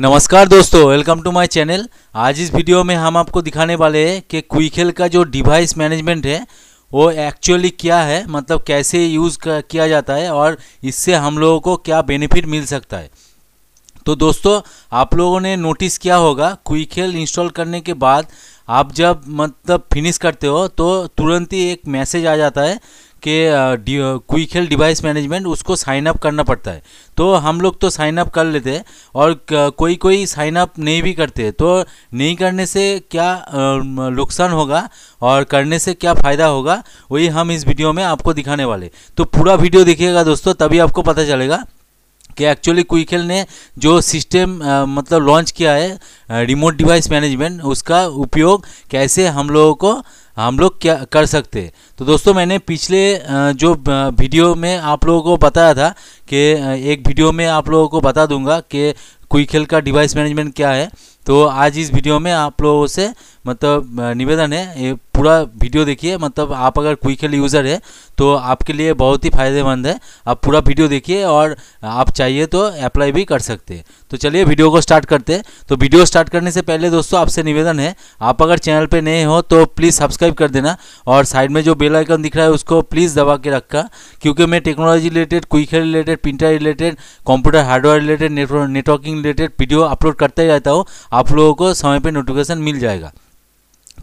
नमस्कार दोस्तों welcome to my channel आज इस वीडियो में हम आपको दिखाने वाले हैं कि क्विकेल का जो डिवाइस मैनेजमेंट है वो एक्चुअली क्या है मतलब कैसे यूज़ किया जाता है और इससे हम लोगों को क्या बेनिफिट मिल सकता है तो दोस्तों आप लोगों ने नोटिस किया होगा क्विकेल इंस्टॉल करने के बाद आप जब मतलब फिनिश करते हो तो तुरंत ही एक मैसेज आ जाता है के क्विक हेल्थ डिवाइस मैनेजमेंट उसको साइन अप करना पड़ता है तो हम लोग तो साइन अप कर लेते हैं और कोई कोई साइन अप नहीं भी करते तो नहीं करने से क्या नुकसान होगा और करने से क्या फ़ायदा होगा वही हम इस वीडियो में आपको दिखाने वाले तो पूरा वीडियो देखिएगा दोस्तों तभी आपको पता चलेगा कि एक्चुअली क्विकल ने जो सिस्टम मतलब लॉन्च किया है रिमोट डिवाइस मैनेजमेंट उसका उपयोग कैसे हम लोगों को हम लोग क्या कर सकते तो दोस्तों मैंने पिछले जो वीडियो में आप लोगों को बताया था कि एक वीडियो में आप लोगों को बता दूंगा कि कोई खेल का डिवाइस मैनेजमेंट क्या है तो आज इस वीडियो में आप लोगों से मतलब निवेदन है ये पूरा वीडियो देखिए मतलब आप अगर क्विकल यूज़र है तो आपके लिए बहुत ही फायदेमंद है आप पूरा वीडियो देखिए और आप चाहिए तो अप्लाई भी कर सकते हैं तो चलिए वीडियो को स्टार्ट करते हैं तो वीडियो स्टार्ट करने से पहले दोस्तों आपसे निवेदन है आप अगर चैनल पर नए हो तो प्लीज़ सब्सक्राइब कर देना और साइड में जो बेल आइकन दिख रहा है उसको प्लीज़ दबा के रखा क्योंकि मैं technology related Quick Heal related printer related computer hardware related networking related video upload करता ही रहता हूँ आप लोगों को समय पर नोटिफिकेशन मिल जाएगा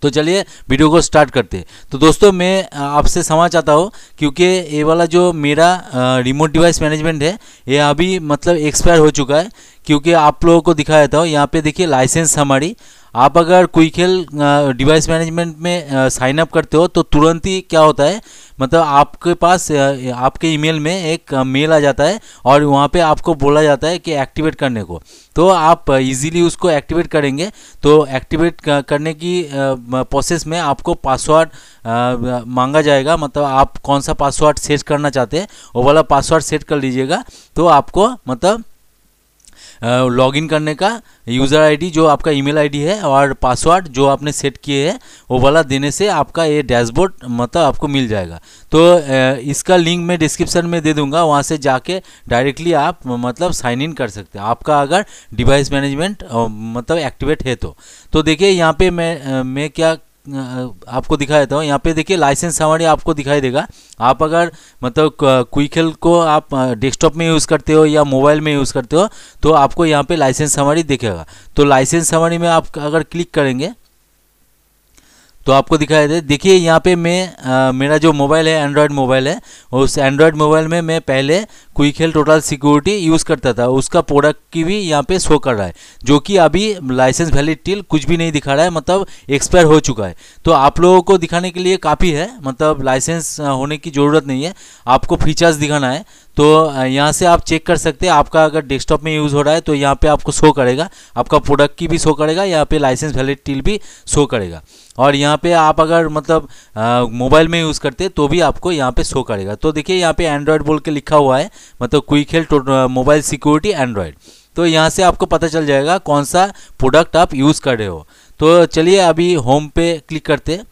तो चलिए वीडियो को स्टार्ट करते हैं तो दोस्तों मैं आपसे समा चाहता हूँ क्योंकि ये वाला जो मेरा रिमोट डिवाइस मैनेजमेंट है ये अभी मतलब एक्सपायर हो चुका है क्योंकि आप लोगों को दिखाया था यहाँ पे देखिए लाइसेंस हमारी आप अगर कोई खेल डिवाइस मैनेजमेंट में साइन अप करते हो तो तुरंत ही क्या होता है मतलब आपके पास आपके ईमेल में एक मेल आ जाता है और वहाँ पे आपको बोला जाता है कि एक्टिवेट करने को तो आप इजीली उसको एक्टिवेट करेंगे तो एक्टिवेट करने की प्रोसेस में आपको पासवर्ड मांगा जाएगा मतलब आप कौन सा पासवर्ड सेट करना चाहते हैं वो वाला पासवर्ड सेट कर लीजिएगा तो आपको मतलब लॉगिन करने का यूज़र आईडी जो आपका ईमेल आईडी है और पासवर्ड जो आपने सेट किए हैं वो वाला देने से आपका ये डैशबोर्ड मतलब आपको मिल जाएगा तो इसका लिंक मैं डिस्क्रिप्शन में दे दूंगा वहाँ से जाके डायरेक्टली आप मतलब साइन इन कर सकते हैं आपका अगर डिवाइस मैनेजमेंट मतलब एक्टिवेट है तो, तो देखिए यहाँ पर मैं मैं क्या आपको दिखा देता हूँ यहाँ पे देखिए लाइसेंस सामरी आपको दिखाई देगा आप अगर मतलब क्विकल को आप डेस्कटॉप में यूज़ करते हो या मोबाइल में यूज़ करते हो तो आपको यहाँ पे लाइसेंस सामरी दिखेगा तो लाइसेंस सामरी में आप अगर क्लिक करेंगे तो आपको दिखाई दे देखिए यहाँ पे मैं मेरा जो मोबाइल है एंड्रॉयड मोबाइल है उस एंड्रॉयड मोबाइल में मैं पहले Quick Heal total security use करता था उसका प्रोडक्ट की भी यहाँ पे शो कर रहा है जो कि अभी लाइसेंस वैलिड टिल कुछ भी नहीं दिखा रहा है मतलब एक्सपायर हो चुका है तो आप लोगों को दिखाने के लिए काफ़ी है मतलब लाइसेंस होने की ज़रूरत नहीं है आपको फीचर्स दिखाना है तो यहाँ से आप चेक कर सकते हैं आपका अगर डेस्कटॉप में यूज़ हो रहा है तो यहाँ पे आपको शो करेगा आपका प्रोडक्ट की भी शो करेगा यहाँ पे लाइसेंस वैलिड टिल भी शो करेगा और यहाँ पे आप अगर मतलब मोबाइल में यूज़ करते तो भी आपको यहाँ पे शो करेगा तो देखिए यहाँ पे एंड्रॉयड बोल के लिखा हुआ है मतलब Quick Heal mobile security Android तो यहाँ से आपको पता चल जाएगा कौन सा प्रोडक्ट आप यूज़ कर रहे हो तो चलिए अभी होम पे क्लिक करते हैं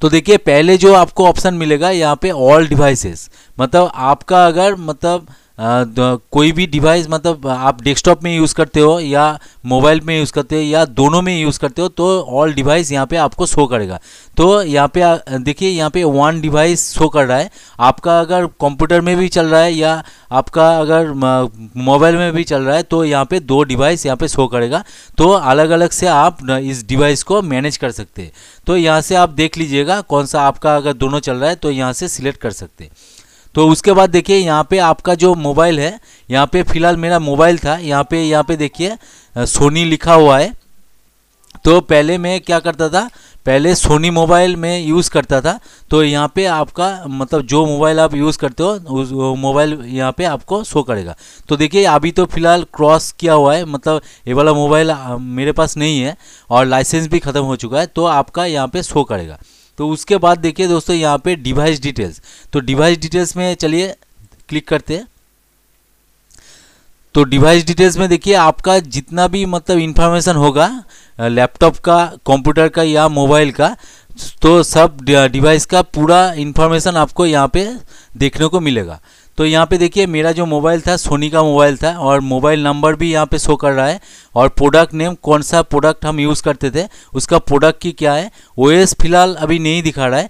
तो देखिए पहले जो आपको ऑप्शन मिलेगा यहाँ पे ऑल डिवाइसेस मतलब आपका अगर मतलब कोई भी डिवाइस मतलब आप डेस्कटॉप में यूज़ करते हो या मोबाइल में यूज़ करते हो या दोनों में यूज़ करते हो तो ऑल डिवाइस यहाँ पे आपको शो करेगा तो यहाँ पे देखिए यहाँ पे वन डिवाइस शो कर रहा है आपका अगर कंप्यूटर में भी चल रहा है या आपका अगर मोबाइल में भी चल रहा है तो यहाँ पर दो डिवाइस यहाँ पर शो करेगा तो अलग अलग से आप इस डिवाइस को मैनेज कर सकते हैं तो यहाँ से आप देख लीजिएगा कौन सा आपका अगर दोनों चल रहा है तो यहाँ से सिलेक्ट कर सकते हैं तो उसके बाद देखिए यहाँ पे आपका जो मोबाइल है यहाँ पे फिलहाल मेरा मोबाइल था यहाँ पे यहाँ पे देखिए सोनी लिखा हुआ है तो पहले मैं क्या करता था पहले सोनी मोबाइल में यूज़ करता था तो यहाँ पे आपका मतलब जो मोबाइल आप यूज़ करते हो उस मोबाइल यहाँ पे आपको शो करेगा तो देखिए अभी तो फिलहाल क्रॉस किया हुआ है मतलब ये वाला मोबाइल मेरे पास नहीं है और लाइसेंस भी ख़त्म हो चुका है तो आपका यहाँ पे शो करेगा तो उसके बाद देखिए दोस्तों यहाँ पे डिवाइस डिटेल्स तो डिवाइस डिटेल्स में चलिए क्लिक करते हैं तो डिवाइस डिटेल्स में देखिए आपका जितना भी मतलब इन्फॉर्मेशन होगा लैपटॉप का कंप्यूटर का या मोबाइल का तो सब डिवाइस का पूरा इन्फॉर्मेशन आपको यहाँ पे देखने को मिलेगा तो यहाँ पे देखिए मेरा जो मोबाइल था सोनी का मोबाइल था और मोबाइल नंबर भी यहाँ पे शो कर रहा है और प्रोडक्ट नेम कौन सा प्रोडक्ट हम यूज़ करते थे उसका प्रोडक्ट की क्या है ओ फिलहाल अभी नहीं दिखा रहा है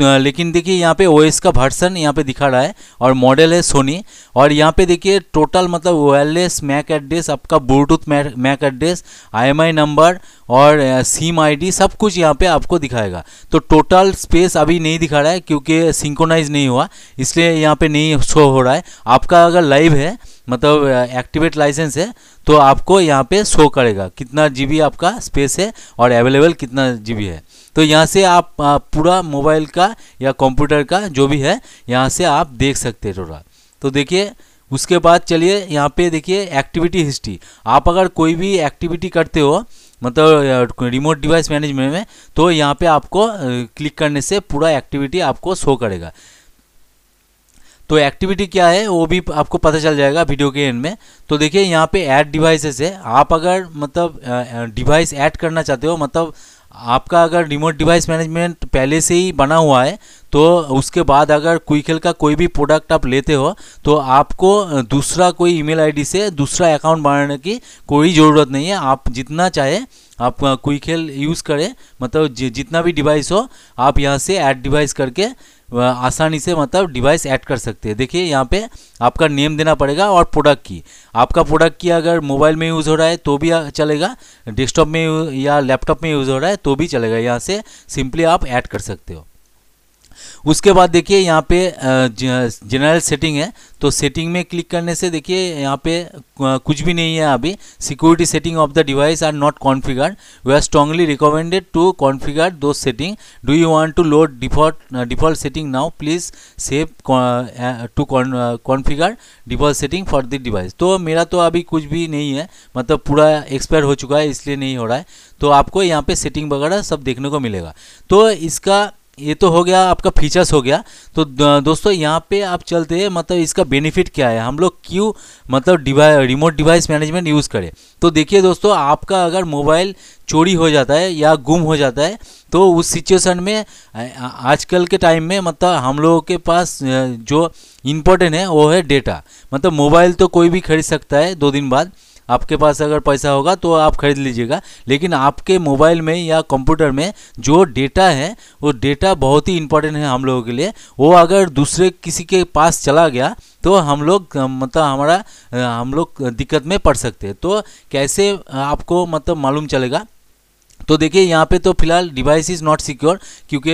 लेकिन देखिए यहाँ पे ओएस का वर्सन यहाँ पे दिखा रहा है और मॉडल है सोनी और यहाँ पे देखिए टोटल मतलब वायरलेस मैक एड्रेस आपका Bluetooth MAC address IMEI number और सिम आईडी सब कुछ यहाँ पे आपको दिखाएगा तो टोटल स्पेस अभी नहीं दिखा रहा है क्योंकि सिंक्रोनाइज नहीं हुआ इसलिए यहाँ पर नहीं शो हो रहा है आपका अगर लाइव है मतलब एक्टिवेट लाइसेंस है तो आपको यहाँ पर शो करेगा कितना जी आपका स्पेस है और अवेलेबल कितना जी है तो यहाँ से आप पूरा मोबाइल का या कंप्यूटर का जो भी है यहाँ से आप देख सकते हैं थोड़ा तो देखिए उसके बाद चलिए यहाँ पे देखिए एक्टिविटी हिस्ट्री आप अगर कोई भी एक्टिविटी करते हो मतलब रिमोट डिवाइस मैनेजमेंट में तो यहाँ पे आपको क्लिक करने से पूरा एक्टिविटी आपको शो करेगा तो एक्टिविटी क्या है वो भी आपको पता चल जाएगा वीडियो के एंड में तो देखिए यहाँ पे ऐड डिवाइसेस है आप अगर मतलब डिवाइस ऐड करना चाहते हो मतलब आपका अगर रिमोट डिवाइस मैनेजमेंट पहले से ही बना हुआ है तो उसके बाद अगर क्विकल का कोई भी प्रोडक्ट आप लेते हो तो आपको दूसरा कोई ईमेल आईडी से दूसरा अकाउंट बनाने की कोई ज़रूरत नहीं है आप जितना चाहे आप क्विकल यूज़ करें मतलब जि, जितना भी डिवाइस हो आप यहाँ से ऐड डिवाइस करके आसानी से मतलब डिवाइस ऐड कर सकते हैं देखिए यहाँ पे आपका नेम देना पड़ेगा और प्रोडक्ट की आपका प्रोडक्ट की अगर मोबाइल में यूज़ हो रहा है तो भी चलेगा डेस्कटॉप में या लैपटॉप में यूज़ हो रहा है तो भी चलेगा यहाँ से सिंपली आप ऐड कर सकते हो उसके बाद देखिए यहाँ पे जनरल सेटिंग है तो सेटिंग में क्लिक करने से देखिए यहाँ पे कुछ भी नहीं है अभी security setting of the device are not configured we are strongly recommended to configure the setting do you want to load default default setting now please save to configure default setting for the device तो मेरा तो अभी कुछ भी नहीं है मतलब पूरा एक्सपायर हो चुका है इसलिए नहीं हो रहा है तो आपको यहाँ पे सेटिंग वगैरह सब देखने को मिलेगा तो इसका ये तो हो गया आपका फीचर्स हो गया तो दोस्तों यहाँ पे आप चलते हैं मतलब इसका बेनिफिट क्या है हम लोग क्यों मतलब device remote device management use करें तो देखिए दोस्तों आपका अगर मोबाइल चोरी हो जाता है या गुम हो जाता है तो उस सिचुएशन में आजकल के टाइम में मतलब हम लोगों के पास जो इम्पोर्टेंट है वो है डेटा मतलब मोबाइल तो कोई भी खरीद सकता है दो दिन बाद आपके पास अगर पैसा होगा तो आप खरीद लीजिएगा लेकिन आपके मोबाइल में या कंप्यूटर में जो डेटा है वो डेटा बहुत ही इंपॉर्टेंट है हम लोगों के लिए वो अगर दूसरे किसी के पास चला गया तो हम लोग मतलब हमारा हम लोग दिक्कत में पड़ सकते हैं तो कैसे आपको मतलब मालूम चलेगा तो देखिए यहाँ पे तो फिलहाल डिवाइस इज़ नॉट सिक्योर क्योंकि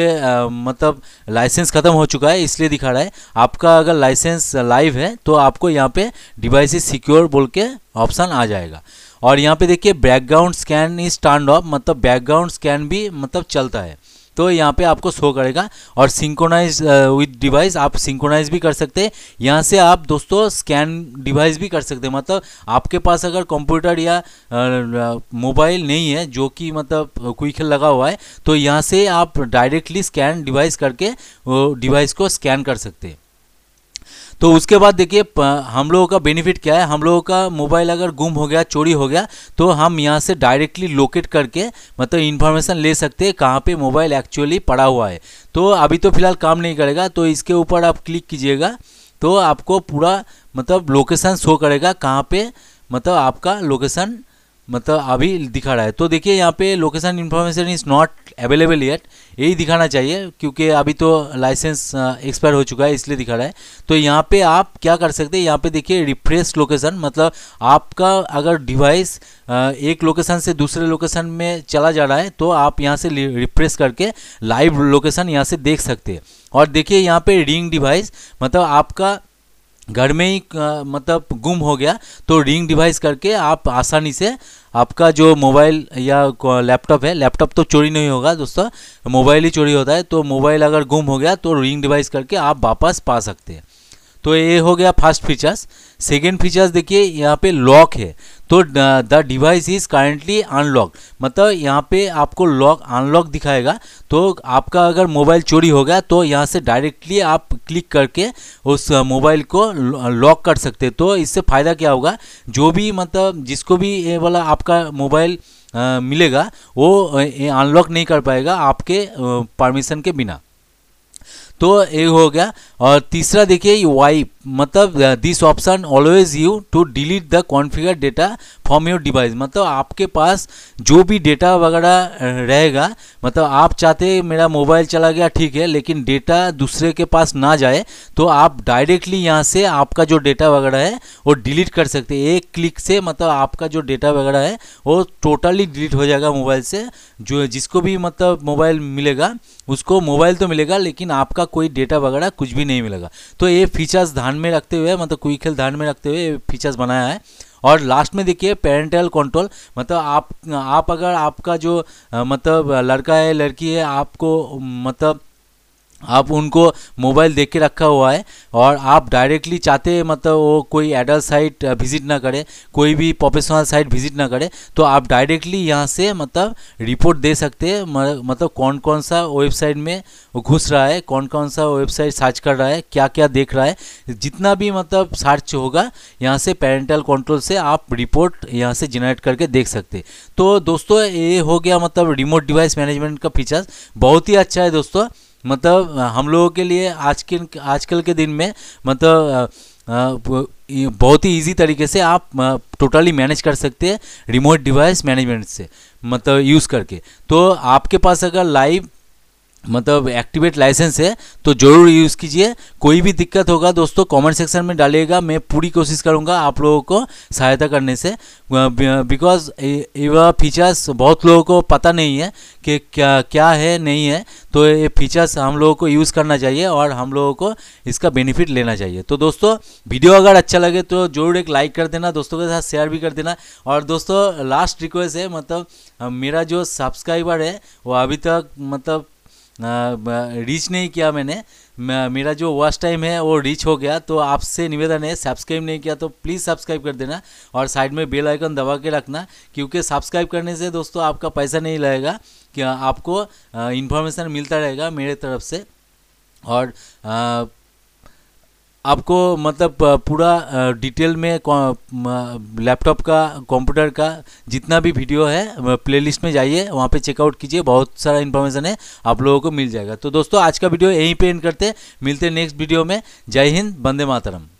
मतलब लाइसेंस ख़त्म हो चुका है इसलिए दिखा रहा है आपका अगर लाइसेंस लाइव है तो आपको यहाँ पे डिवाइस इज सिक्योर बोल के ऑप्शन आ जाएगा और यहाँ पे देखिए background scan is turn off मतलब बैकग्राउंड स्कैन भी मतलब चलता है तो यहाँ पे आपको शो करेगा और सिंकोनाइज विद डिवाइस आप सिंकोनाइज भी कर सकते हैं यहाँ से आप दोस्तों स्कैन डिवाइस भी कर सकते हैं मतलब आपके पास अगर कंप्यूटर या मोबाइल uh, नहीं है जो कि मतलब uh, क्विक लगा हुआ है तो यहाँ से आप डायरेक्टली स्कैन डिवाइस करके डिवाइस को स्कैन कर सकते हैं तो उसके बाद देखिए हम लोगों का बेनिफिट क्या है हम लोगों का मोबाइल अगर गुम हो गया चोरी हो गया तो हम यहाँ से डायरेक्टली लोकेट करके मतलब इन्फॉर्मेशन ले सकते हैं कहाँ पे मोबाइल एक्चुअली पड़ा हुआ है तो अभी तो फिलहाल काम नहीं करेगा तो इसके ऊपर आप क्लिक कीजिएगा तो आपको पूरा मतलब लोकेशन शो करेगा कहाँ पर मतलब आपका लोकेशन मतलब अभी दिखा रहा है तो देखिए यहाँ पे location information is not available yet यही दिखाना चाहिए क्योंकि अभी तो लाइसेंस एक्सपायर हो चुका है इसलिए दिखा रहा है तो यहाँ पे आप क्या कर सकते हैं यहाँ पे देखिए रिफ्रेश लोकेशन मतलब आपका अगर डिवाइस एक लोकेशन से दूसरे लोकेशन में चला जा रहा है तो आप यहाँ से रिफ्रेश करके लाइव लोकेशन यहाँ से देख सकते हैं और देखिए यहाँ पे रिंग डिवाइस मतलब आपका घर में ही मतलब गुम हो गया तो रिंग डिवाइस करके आप आसानी से आपका जो मोबाइल या लैपटॉप है लैपटॉप तो चोरी नहीं होगा दोस्तों मोबाइल ही चोरी होता है तो मोबाइल अगर गुम हो गया तो रिंग डिवाइस करके आप वापस पा सकते हैं तो ये हो गया फर्स्ट फीचर्स सेकेंड फीचर्स देखिए यहाँ पे लॉक है तो the device is currently unlock मतलब यहाँ पे आपको लॉक अनलॉक दिखाएगा तो आपका अगर मोबाइल चोरी हो गया तो यहाँ से डायरेक्टली आप क्लिक करके उस मोबाइल uh, को लॉक uh, कर सकते तो इससे फ़ायदा क्या होगा जो भी मतलब जिसको भी ये वाला आपका मोबाइल uh, मिलेगा वो अनलॉक नहीं कर पाएगा आपके परमिशन के बिना तो ये हो गया और तीसरा देखिए वाइप मतलब this option always you to delete the configure data from your device मतलब आपके पास जो भी डेटा वगैरह uh, रहेगा मतलब आप चाहते मेरा मोबाइल चला गया ठीक है लेकिन डेटा दूसरे के पास ना जाए तो आप डायरेक्टली यहाँ से आपका जो डेटा वगैरह है वो डिलीट कर सकते हैं एक क्लिक से मतलब आपका जो डेटा वगैरह है वो टोटली डिलीट हो जाएगा मोबाइल से जो जिसको भी मतलब मोबाइल मिलेगा उसको मोबाइल तो मिलेगा लेकिन आपका कोई डेटा वगैरह कुछ भी नहीं मिलेगा तो ये फीचर्स ध्यान में रखते हुए मतलब क्विक हेल्थ ध्यान में रखते हुए फीचर्स बनाया है और लास्ट में देखिए पेरेंटल कंट्रोल मतलब आप आप अगर आपका जो मतलब लड़का है लड़की है आपको मतलब आप उनको मोबाइल देख के रखा हुआ है और आप डायरेक्टली चाहते मतलब वो कोई एडल्ट साइट विजिट ना करे कोई भी प्रोफेशनल साइट विजिट ना करे तो आप डायरेक्टली यहाँ से मतलब रिपोर्ट दे सकते हैं मतलब कौन कौन सा वेबसाइट में घुस रहा है कौन कौन सा वेबसाइट सर्च कर रहा है क्या क्या देख रहा है जितना भी मतलब सर्च होगा यहाँ से पेरेंटल कंट्रोल से आप रिपोर्ट यहाँ से जनरेट करके देख सकते तो दोस्तों ये हो गया मतलब रिमोट डिवाइस मैनेजमेंट का फीचर्स बहुत ही अच्छा है दोस्तों मतलब हम लोगों के लिए आज के आजकल के दिन में मतलब बहुत ही इजी तरीके से आप टोटली मैनेज कर सकते हैं रिमोट डिवाइस मैनेजमेंट से मतलब यूज़ करके तो आपके पास अगर लाइव मतलब एक्टिवेट लाइसेंस है तो ज़रूर यूज़ कीजिए कोई भी दिक्कत होगा दोस्तों कमेंट सेक्शन में डालिएगा मैं पूरी कोशिश करूँगा आप लोगों को सहायता करने से बिकॉज ये फीचर्स बहुत लोगों को पता नहीं है कि क्या क्या है नहीं है तो ये फीचर्स हम लोगों को यूज़ करना चाहिए और हम लोगों को इसका बेनिफिट लेना चाहिए तो दोस्तों वीडियो अगर अच्छा लगे तो ज़रूर एक लाइक कर देना दोस्तों के साथ शेयर भी कर देना और दोस्तों लास्ट रिक्वेस्ट है मतलब मेरा जो सब्सक्राइबर है वो अभी तक मतलब रीच नहीं किया मैंने मेरा जो वॉच टाइम है वो रीच हो गया तो आपसे निवेदन है सब्सक्राइब नहीं किया तो प्लीज़ सब्सक्राइब कर देना और साइड में बेल आइकन दबा के रखना क्योंकि सब्सक्राइब करने से दोस्तों आपका पैसा नहीं लगेगा कि आपको इन्फॉर्मेशन मिलता रहेगा मेरे तरफ से और आपको मतलब पूरा डिटेल में लैपटॉप का कंप्यूटर का जितना भी वीडियो है प्लेलिस्ट में जाइए वहाँ पे चेकआउट कीजिए बहुत सारा इन्फॉर्मेशन है आप लोगों को मिल जाएगा तो दोस्तों आज का वीडियो यहीं पे एंड करते मिलते नेक्स्ट वीडियो में जय हिंद बंदे मातरम